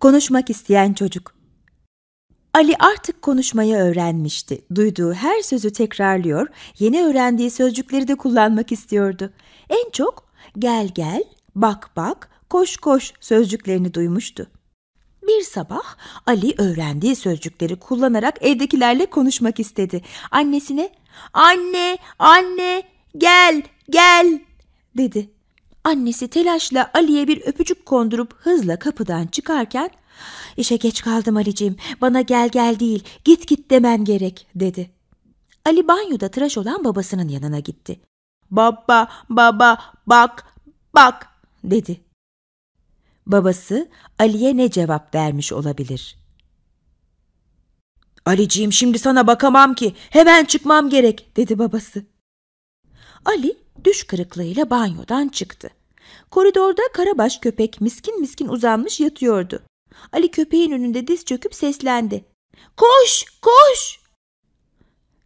Konuşmak isteyen çocuk. Ali artık konuşmayı öğrenmişti. Duyduğu her sözü tekrarlıyor, yeni öğrendiği sözcükleri de kullanmak istiyordu. En çok gel gel, bak bak, koş koş sözcüklerini duymuştu. Bir sabah Ali öğrendiği sözcükleri kullanarak evdekilerle konuşmak istedi. Annesine "Anne, anne, gel, gel." dedi. Annesi telaşla Ali'ye bir öpücük kondurup hızla kapıdan çıkarken ''İşe geç kaldım Alicim bana gel gel değil, git git demen gerek.'' dedi. Ali banyoda tıraş olan babasının yanına gitti. ''Baba, baba, bak, bak.'' dedi. Babası Ali'ye ne cevap vermiş olabilir? ''Ali'ciğim şimdi sana bakamam ki, hemen çıkmam gerek.'' dedi babası. Ali düş kırıklığıyla banyodan çıktı. Koridorda karabaş köpek miskin miskin uzanmış yatıyordu. Ali köpeğin önünde diz çöküp seslendi. Koş, koş!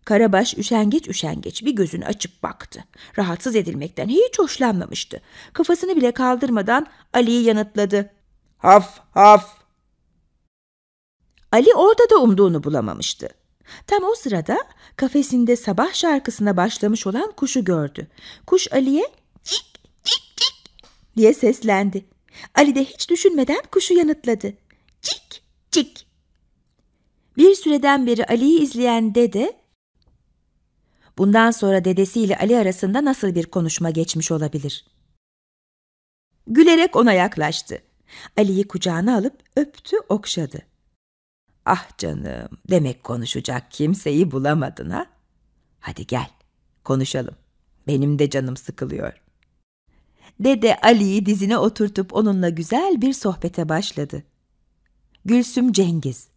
Karabaş üşengeç üşengeç bir gözünü açıp baktı. Rahatsız edilmekten hiç hoşlanmamıştı. Kafasını bile kaldırmadan Ali'yi yanıtladı. Haf, haf! Ali orada da umduğunu bulamamıştı. Tam o sırada kafesinde sabah şarkısına başlamış olan kuşu gördü. Kuş Ali'ye cik cik cik diye seslendi. Ali de hiç düşünmeden kuşu yanıtladı. Cik cik. Bir süreden beri Ali'yi izleyen dede bundan sonra dedesiyle Ali arasında nasıl bir konuşma geçmiş olabilir? Gülerek ona yaklaştı. Ali'yi kucağına alıp öptü, okşadı. Ah canım, demek konuşacak kimseyi bulamadın ha? Hadi gel, konuşalım. Benim de canım sıkılıyor. Dede Ali'yi dizine oturtup onunla güzel bir sohbete başladı. Gülsüm Cengiz